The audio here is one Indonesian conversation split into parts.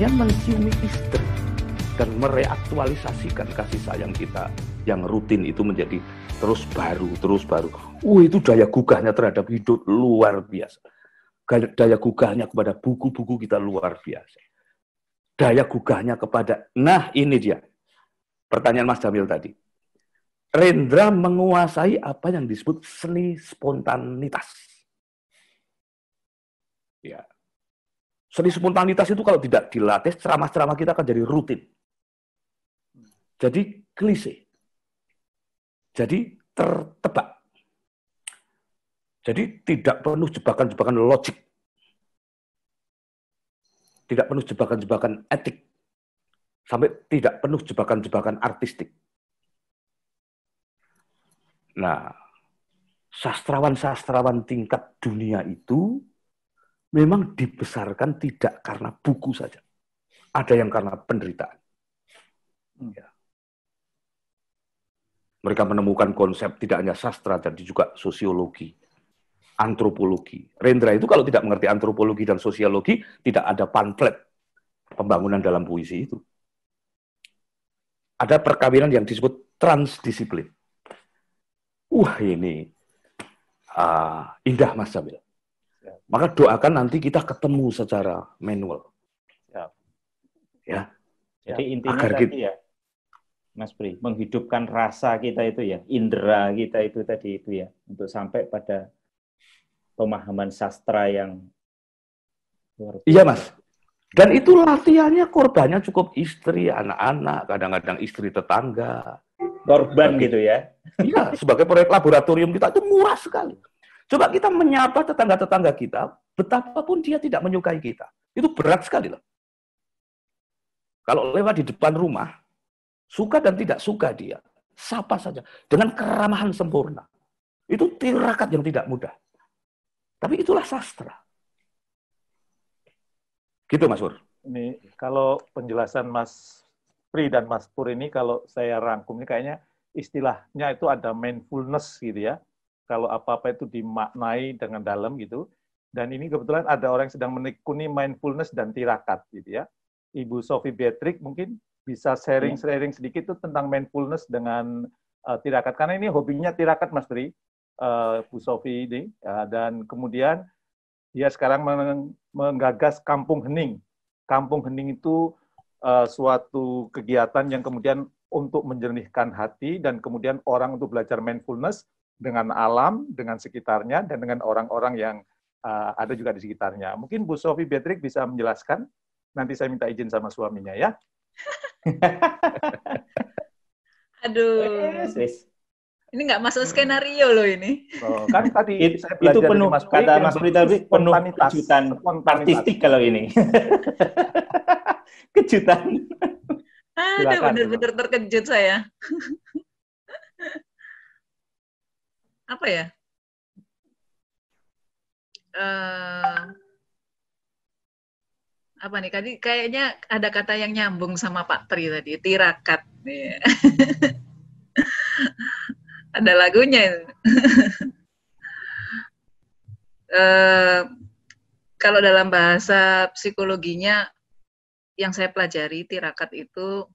yang menciumi istri dan mereaktualisasikan kasih sayang kita yang rutin itu menjadi terus baru, terus baru. Uh, itu daya gugahnya terhadap hidup luar biasa. Daya gugahnya kepada buku-buku kita luar biasa. Daya gugahnya kepada, nah ini dia. Pertanyaan Mas Jamil tadi. Rendra menguasai apa yang disebut seni spontanitas. Ya. Seni spontanitas itu kalau tidak dilatih, ceramah-ceramah kita akan jadi rutin. Jadi klise. Jadi tertebak. Jadi tidak penuh jebakan-jebakan logik. Tidak penuh jebakan-jebakan etik. Sampai tidak penuh jebakan-jebakan artistik. Nah, sastrawan-sastrawan tingkat dunia itu memang dibesarkan tidak karena buku saja. Ada yang karena penderitaan. Hmm. Ya. Mereka menemukan konsep tidak hanya sastra, tapi juga sosiologi, antropologi. Rendra itu kalau tidak mengerti antropologi dan sosiologi, tidak ada pamflet pembangunan dalam puisi itu. Ada perkawinan yang disebut transdisiplin. Wah ini uh, indah Mas Jamil maka doakan nanti kita ketemu secara manual. Ya. ya. Jadi intinya Agar tadi kita... ya, Mas Pri, menghidupkan rasa kita itu ya, indera kita itu tadi itu ya, untuk sampai pada pemahaman sastra yang luar biasa. Iya, Mas. Dan itu latihannya korbannya cukup istri, anak-anak, kadang-kadang istri tetangga. Korban gitu ya? Iya, sebagai proyek laboratorium kita itu murah sekali. Coba kita menyapa tetangga-tetangga kita, betapapun dia tidak menyukai kita. Itu berat sekali loh. Kalau lewat di depan rumah, suka dan tidak suka dia, sapa saja dengan keramahan sempurna. Itu tirakat yang tidak mudah. Tapi itulah sastra. Gitu Mas Pur. Ini kalau penjelasan Mas Pri dan Mas Pur ini kalau saya rangkum ini kayaknya istilahnya itu ada mindfulness gitu ya kalau apa-apa itu dimaknai dengan dalam gitu. Dan ini kebetulan ada orang yang sedang menekuni mindfulness dan tirakat gitu ya. Ibu Sofi Beatrix mungkin bisa sharing-sharing iya. sedikit tuh tentang mindfulness dengan uh, tirakat. Karena ini hobinya tirakat Mas Tri, uh, Bu Sofi ini. Ya, dan kemudian dia sekarang meng menggagas Kampung Hening. Kampung Hening itu uh, suatu kegiatan yang kemudian untuk menjernihkan hati dan kemudian orang untuk belajar mindfulness dengan alam, dengan sekitarnya, dan dengan orang-orang yang uh, ada juga di sekitarnya. Mungkin Bu Sofi Beatrix bisa menjelaskan. Nanti saya minta izin sama suaminya ya. Aduh. Yes, Ini nggak masuk skenario loh ini. Oh, kan tadi It, saya itu penuh Mas kata Mas Pri tadi penuh kejutan artistik kalau ini. kejutan. Ada benar-benar terkejut saya apa ya? Uh, apa nih tadi kayaknya ada kata yang nyambung sama Pak Tri tadi tirakat yeah. ada lagunya uh, kalau dalam bahasa psikologinya yang saya pelajari tirakat itu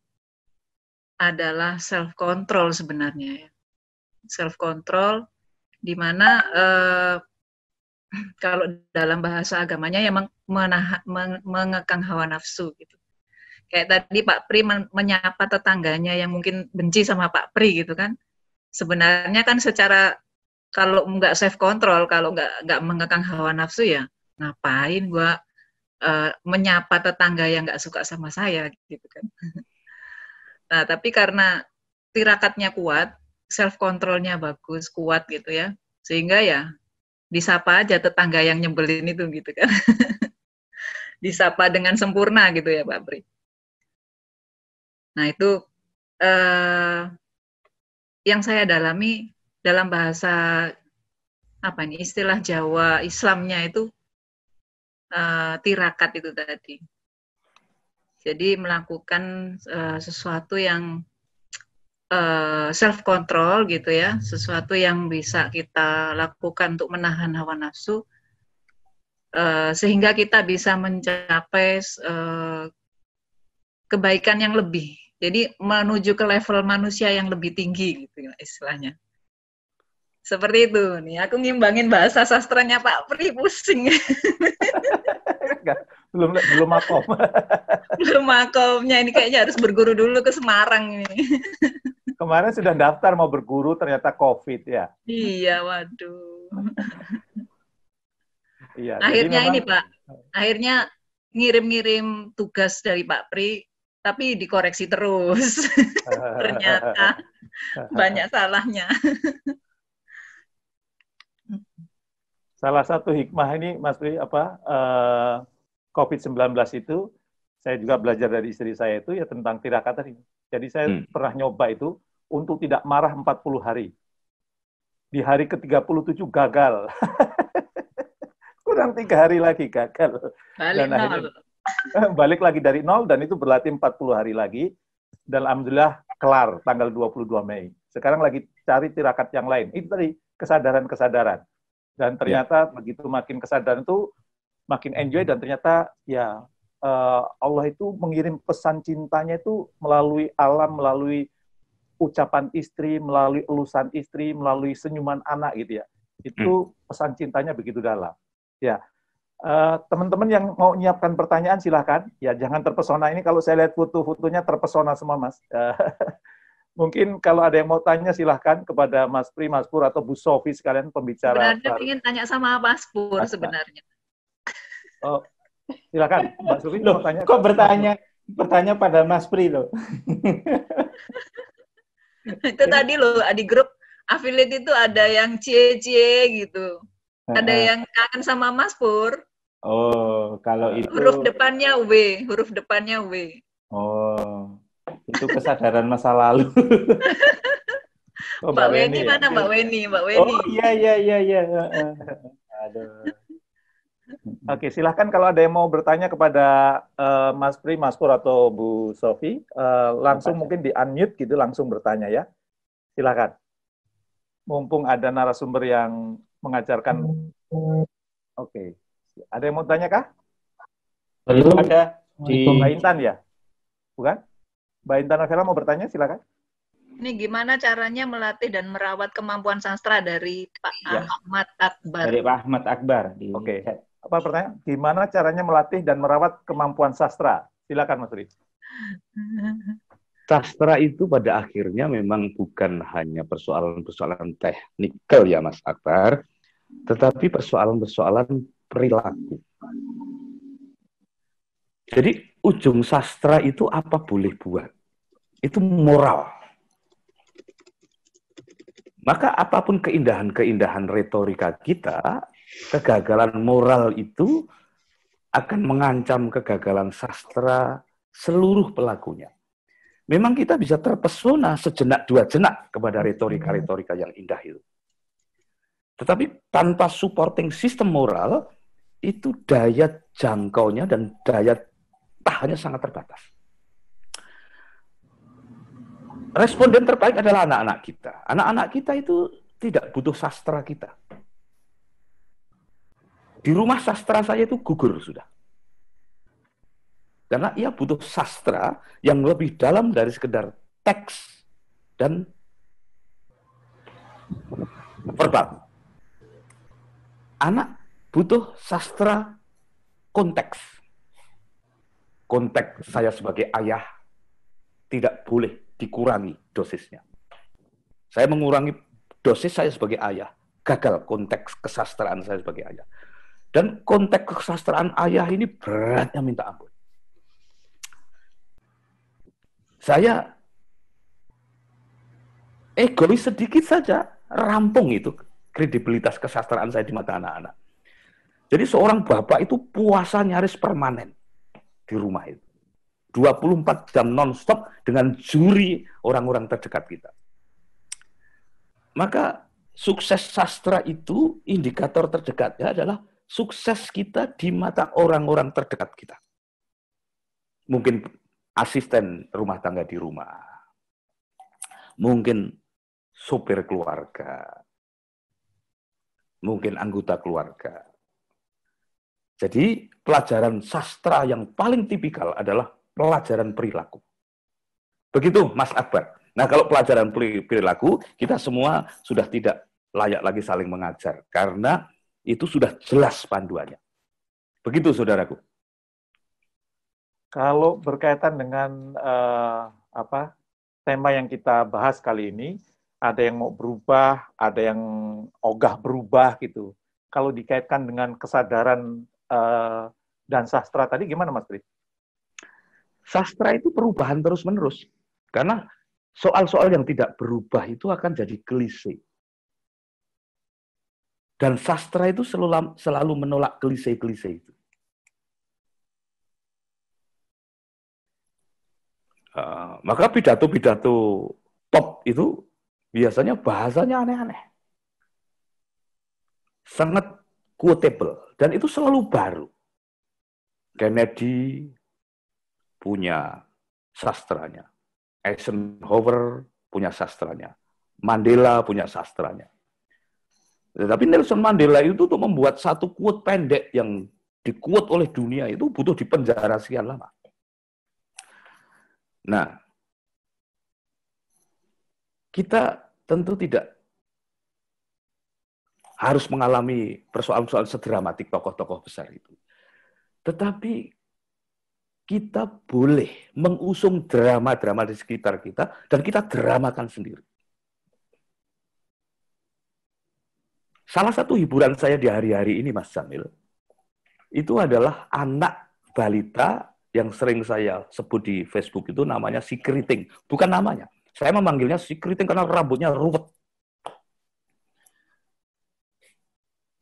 adalah self control sebenarnya ya. self control dimana eh, kalau dalam bahasa agamanya yang menah, men, mengekang hawa nafsu gitu. Kayak tadi Pak Pri men, menyapa tetangganya yang mungkin benci sama Pak Pri gitu kan. Sebenarnya kan secara kalau nggak self control, kalau nggak nggak mengekang hawa nafsu ya ngapain gua uh, menyapa tetangga yang nggak suka sama saya gitu kan. Nah, tapi karena tirakatnya kuat, self controlnya bagus, kuat gitu ya. Sehingga ya disapa aja tetangga yang nyebelin itu gitu kan. disapa dengan sempurna gitu ya Pak Bri. Nah itu eh, yang saya dalami dalam bahasa apa ini istilah Jawa Islamnya itu eh, tirakat itu tadi. Jadi melakukan eh, sesuatu yang Eh, self control gitu ya, hmm. sesuatu yang bisa kita lakukan untuk menahan hawa nafsu eh, sehingga kita bisa mencapai eh, kebaikan yang lebih. Jadi menuju ke level manusia yang lebih tinggi gitu istilahnya. Seperti itu nih, aku ngimbangin bahasa sastranya Pak Pri pusing. Enggak, belum belum makom. belum makomnya ini kayaknya harus berguru dulu ke Semarang ini. Kemarin sudah daftar mau berguru ternyata COVID ya. Iya, waduh. iya. Akhirnya memang... ini Pak, akhirnya ngirim-ngirim tugas dari Pak Pri, tapi dikoreksi terus. ternyata banyak salahnya. Salah satu hikmah ini, Mas Pri, apa uh, eh, COVID-19 itu, saya juga belajar dari istri saya itu ya tentang tirakat tadi jadi saya hmm. pernah nyoba itu untuk tidak marah 40 hari. Di hari ke-37 gagal. Kurang tiga hari lagi gagal. Balik dan akhirnya, nol. balik lagi dari nol dan itu berlatih 40 hari lagi. Dan Alhamdulillah kelar tanggal 22 Mei. Sekarang lagi cari tirakat yang lain. Itu tadi kesadaran-kesadaran. Dan ternyata ya. begitu makin kesadaran itu makin enjoy dan ternyata ya Eh, Allah itu mengirim pesan cintanya itu melalui alam, melalui ucapan istri, melalui elusan istri, melalui senyuman anak gitu ya. Itu hmm. pesan cintanya begitu dalam. Ya. teman eh, teman-teman yang mau menyiapkan pertanyaan silahkan. Ya jangan terpesona ini kalau saya lihat foto-fotonya terpesona semua mas. Uh, mungkin kalau ada yang mau tanya silahkan kepada Mas Pri, Mas Pur atau Bu Sofi sekalian pembicara. Sebenarnya ingin tanya sama Mas Pur sebenarnya. Oh, Silakan, Mbak Sufi loh, tanya. Kok bertanya bertanya pada Mas Pri loh. itu tadi lo di grup affiliate itu ada yang cie-cie gitu. Ada yang kangen sama Mas Pur. Oh, kalau itu huruf depannya W, huruf depannya W. Oh. Itu kesadaran masa lalu. oh, Mbak, Mbak Weni, Weni ya? Mbak Weni, Mbak oh, Weni. Oh iya iya iya iya. Aduh. Oke, silahkan kalau ada yang mau bertanya kepada uh, Mas Pri, Mas Pur atau Bu Sofi, uh, langsung mungkin di unmute gitu langsung bertanya ya. Silahkan. Mumpung ada narasumber yang mengajarkan. Oke, ada yang mau tanya kah? Belum ada. Di... Mbak Intan ya, bukan? Mbak Intan Novela mau bertanya, silahkan. Ini gimana caranya melatih dan merawat kemampuan sastra dari Pak ya. Ahmad Akbar? Dari Pak Ahmad Akbar. Oke. Okay apa pertanyaan? Gimana caranya melatih dan merawat kemampuan sastra? Silakan Mas Rid. Sastra itu pada akhirnya memang bukan hanya persoalan-persoalan teknikal ya Mas Akbar, tetapi persoalan-persoalan perilaku. Jadi ujung sastra itu apa boleh buat. Itu moral. Maka apapun keindahan-keindahan retorika kita kegagalan moral itu akan mengancam kegagalan sastra seluruh pelakunya. Memang kita bisa terpesona sejenak dua jenak kepada retorika-retorika yang indah itu. Tetapi tanpa supporting sistem moral, itu daya jangkaunya dan daya tahannya sangat terbatas. Responden terbaik adalah anak-anak kita. Anak-anak kita itu tidak butuh sastra kita di rumah sastra saya itu gugur sudah. Karena ia butuh sastra yang lebih dalam dari sekedar teks dan verbal. Anak butuh sastra konteks. Konteks saya sebagai ayah tidak boleh dikurangi dosisnya. Saya mengurangi dosis saya sebagai ayah, gagal konteks kesastraan saya sebagai ayah. Dan konteks kesastraan ayah ini beratnya minta ampun. Saya egois sedikit saja, rampung itu kredibilitas kesastraan saya di mata anak-anak. Jadi seorang bapak itu puasa nyaris permanen di rumah itu. 24 jam nonstop dengan juri orang-orang terdekat kita. Maka sukses sastra itu indikator terdekatnya adalah sukses kita di mata orang-orang terdekat kita. Mungkin asisten rumah tangga di rumah. Mungkin sopir keluarga. Mungkin anggota keluarga. Jadi pelajaran sastra yang paling tipikal adalah pelajaran perilaku. Begitu Mas Akbar. Nah kalau pelajaran perilaku, kita semua sudah tidak layak lagi saling mengajar. Karena itu sudah jelas panduannya. Begitu, saudaraku. Kalau berkaitan dengan uh, apa tema yang kita bahas kali ini, ada yang mau berubah, ada yang ogah berubah gitu. Kalau dikaitkan dengan kesadaran uh, dan sastra tadi, gimana Mas Tri? Sastra itu perubahan terus-menerus. Karena soal-soal yang tidak berubah itu akan jadi klise. Dan sastra itu selalu, selalu menolak klise-klise itu. Uh, maka pidato-pidato top itu biasanya bahasanya aneh-aneh. Sangat quotable. Dan itu selalu baru. Kennedy punya sastranya. Eisenhower punya sastranya. Mandela punya sastranya. Tapi Nelson Mandela itu untuk membuat satu quote pendek yang dikuat oleh dunia itu butuh dipenjara sekian lama. Nah, kita tentu tidak harus mengalami persoalan-persoalan sedramatik tokoh-tokoh besar itu. Tetapi kita boleh mengusung drama-drama di sekitar kita dan kita dramakan sendiri. Salah satu hiburan saya di hari-hari ini, Mas Jamil, itu adalah anak balita yang sering saya sebut di Facebook itu namanya si keriting. Bukan namanya. Saya memanggilnya si keriting karena rambutnya ruwet.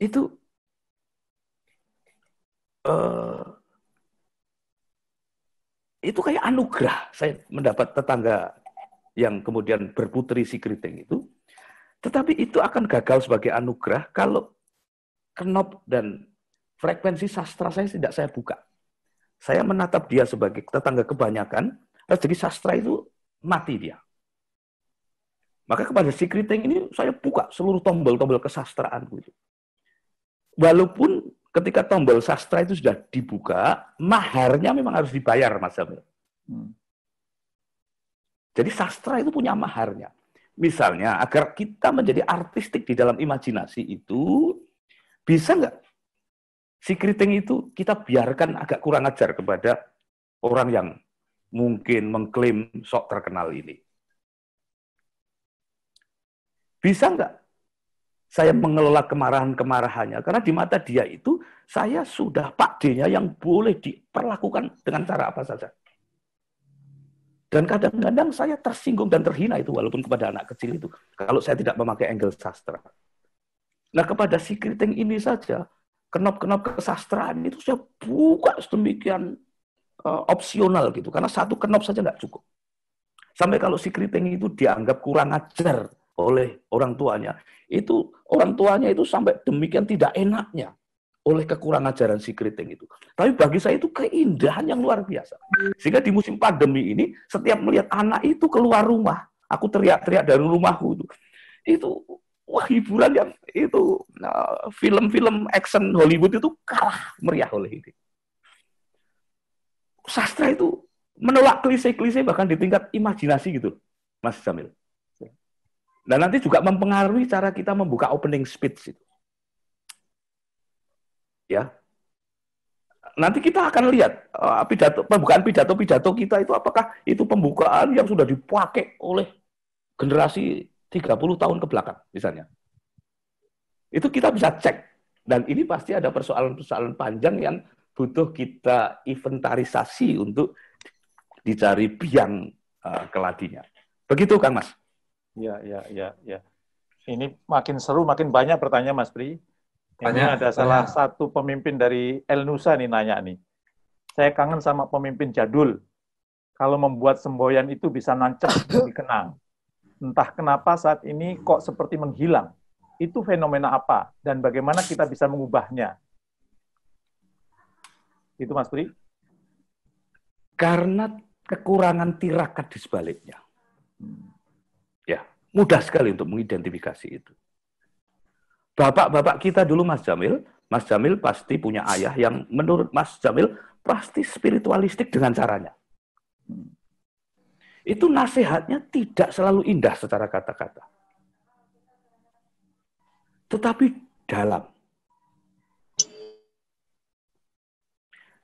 Itu uh, itu kayak anugerah saya mendapat tetangga yang kemudian berputri si keriting itu tetapi itu akan gagal sebagai anugerah kalau kenop dan frekuensi sastra saya tidak saya buka. Saya menatap dia sebagai tetangga kebanyakan, rezeki eh, sastra itu mati dia. Maka kepada si Kriting ini saya buka seluruh tombol-tombol kesastraan. itu. Walaupun ketika tombol sastra itu sudah dibuka, maharnya memang harus dibayar, Mas Jamil. Hmm. Jadi sastra itu punya maharnya. Misalnya, agar kita menjadi artistik di dalam imajinasi itu, bisa nggak si keriting itu kita biarkan agak kurang ajar kepada orang yang mungkin mengklaim sok terkenal ini? Bisa nggak saya mengelola kemarahan-kemarahannya? Karena di mata dia itu, saya sudah Pak nya yang boleh diperlakukan dengan cara apa saja. Dan kadang-kadang saya tersinggung dan terhina itu walaupun kepada anak kecil itu. Kalau saya tidak memakai angle sastra. Nah kepada si keriting ini saja, kenop-kenop kesastraan itu saya buka sedemikian uh, opsional gitu. Karena satu kenop saja nggak cukup. Sampai kalau si keriting itu dianggap kurang ajar oleh orang tuanya. Itu orang tuanya itu sampai demikian tidak enaknya oleh kekurangan ajaran si keriting itu. Tapi bagi saya itu keindahan yang luar biasa. Sehingga di musim pandemi ini, setiap melihat anak itu keluar rumah, aku teriak-teriak dari rumahku itu, itu wah hiburan yang itu eh, film-film nah, action Hollywood itu kalah meriah oleh ini. Sastra itu menolak klise-klise bahkan di tingkat imajinasi gitu, Mas Jamil. Dan nanti juga mempengaruhi cara kita membuka opening speech itu ya nanti kita akan lihat uh, pidato pembukaan pidato-pidato kita itu apakah itu pembukaan yang sudah dipakai oleh generasi 30 tahun ke belakang misalnya. Itu kita bisa cek dan ini pasti ada persoalan-persoalan panjang yang butuh kita inventarisasi untuk dicari biang uh, keladinya. Begitu Kang Mas. Ya, ya, ya, ya. Ini makin seru, makin banyak pertanyaan Mas Pri. Hanya ada tanya. salah satu pemimpin dari El Nusa nih nanya nih. Saya kangen sama pemimpin jadul. Kalau membuat semboyan itu bisa nancap kenang. Entah kenapa saat ini kok seperti menghilang. Itu fenomena apa dan bagaimana kita bisa mengubahnya? Itu Mas Tri? Karena kekurangan tirakat di sebaliknya. Hmm. Ya, mudah sekali untuk mengidentifikasi itu. Bapak-bapak kita dulu Mas Jamil, Mas Jamil pasti punya ayah yang menurut Mas Jamil pasti spiritualistik dengan caranya. Itu nasihatnya tidak selalu indah secara kata-kata. Tetapi dalam.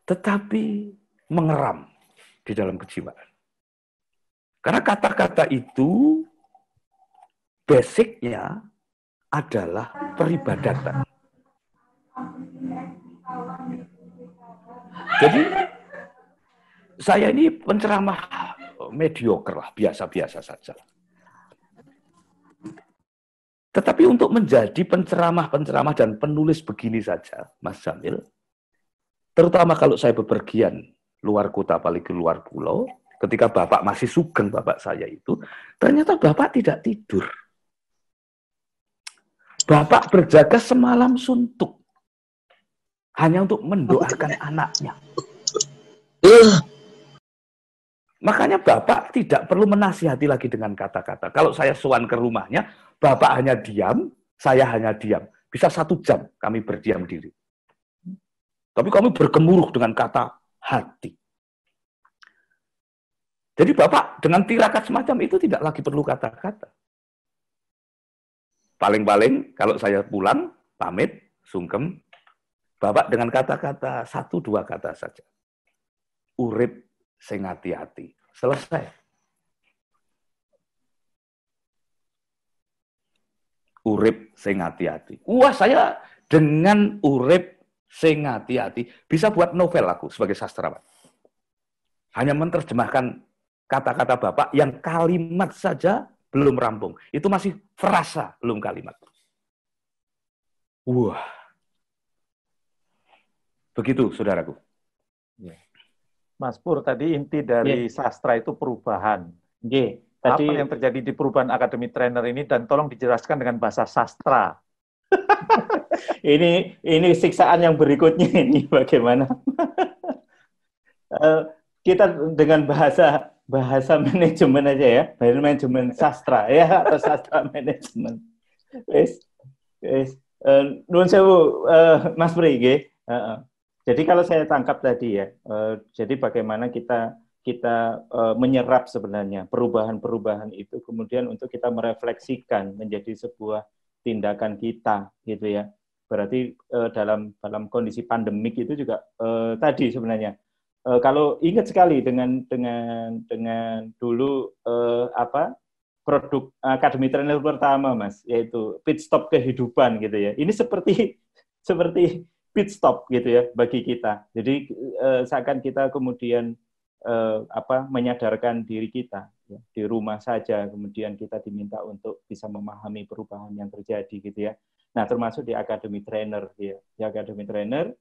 Tetapi mengeram di dalam kejiwaan. Karena kata-kata itu basicnya adalah peribadatan. Jadi saya ini penceramah mediocre lah, biasa-biasa saja. Tetapi untuk menjadi penceramah-penceramah dan penulis begini saja, Mas Jamil, terutama kalau saya bepergian luar kota, ke luar pulau, ketika Bapak masih sugeng Bapak saya itu, ternyata Bapak tidak tidur. Bapak berjaga semalam suntuk. Hanya untuk mendoakan anaknya. Makanya Bapak tidak perlu menasihati lagi dengan kata-kata. Kalau saya suan ke rumahnya, Bapak hanya diam, saya hanya diam. Bisa satu jam kami berdiam diri. Tapi kami bergemuruh dengan kata hati. Jadi Bapak dengan tirakat semacam itu tidak lagi perlu kata-kata. Paling-paling kalau saya pulang, pamit, sungkem, bapak dengan kata-kata, satu dua kata saja. Urip sing hati-hati. Selesai. Urip sing hati-hati. Wah, saya dengan urip sing hati-hati bisa buat novel aku sebagai sastrawan. Hanya menerjemahkan kata-kata Bapak yang kalimat saja belum rampung. Itu masih frasa, belum kalimat. Wah. Begitu, saudaraku. Ya. Mas Pur, tadi inti dari yeah. sastra itu perubahan. Yeah. Tadi... Apa yang terjadi di perubahan akademi trainer ini dan tolong dijelaskan dengan bahasa sastra. ini ini siksaan yang berikutnya ini bagaimana? Eh, kita dengan bahasa bahasa manajemen aja ya, bahasa manajemen sastra ya atau sastra manajemen. Wis, wis. Uh, eh, Nuan sewu, uh, Mas Pri, uh, uh. Jadi kalau saya tangkap tadi ya, uh, jadi bagaimana kita kita uh, menyerap sebenarnya perubahan-perubahan itu kemudian untuk kita merefleksikan menjadi sebuah tindakan kita gitu ya. Berarti uh, dalam dalam kondisi pandemik itu juga uh, tadi sebenarnya uh, kalau ingat sekali dengan dengan dengan dulu uh, apa produk akademi trainer pertama mas yaitu pit stop kehidupan gitu ya ini seperti seperti pit stop gitu ya bagi kita jadi eh, seakan kita kemudian eh, apa menyadarkan diri kita ya, di rumah saja kemudian kita diminta untuk bisa memahami perubahan yang terjadi gitu ya nah termasuk di akademi trainer ya di akademi trainer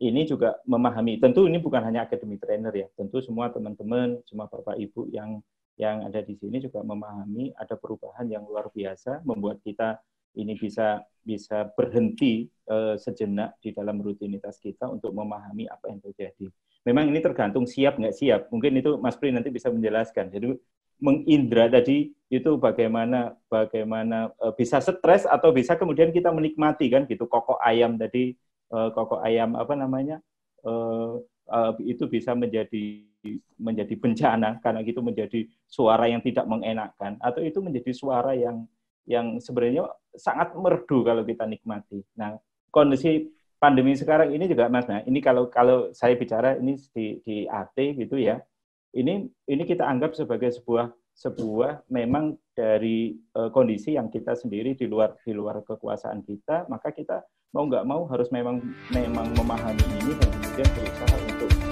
ini juga memahami. Tentu ini bukan hanya akademik trainer ya. Tentu semua teman-teman, semua bapak ibu yang yang ada di sini juga memahami ada perubahan yang luar biasa membuat kita ini bisa bisa berhenti e, sejenak di dalam rutinitas kita untuk memahami apa yang terjadi. Memang ini tergantung siap nggak siap. Mungkin itu Mas Pri nanti bisa menjelaskan. Jadi mengindra tadi itu bagaimana bagaimana e, bisa stres atau bisa kemudian kita menikmati kan gitu kokok ayam tadi uh, kokok ayam apa namanya uh, uh, itu bisa menjadi menjadi bencana karena itu menjadi suara yang tidak mengenakan atau itu menjadi suara yang yang sebenarnya sangat merdu kalau kita nikmati. Nah, kondisi pandemi sekarang ini juga Mas, nah ini kalau kalau saya bicara ini di di AT gitu ya. Ini ini kita anggap sebagai sebuah sebuah memang dari uh, kondisi yang kita sendiri di luar di luar kekuasaan kita, maka kita mau nggak mau harus memang memang memahami ini dan kemudian berusaha untuk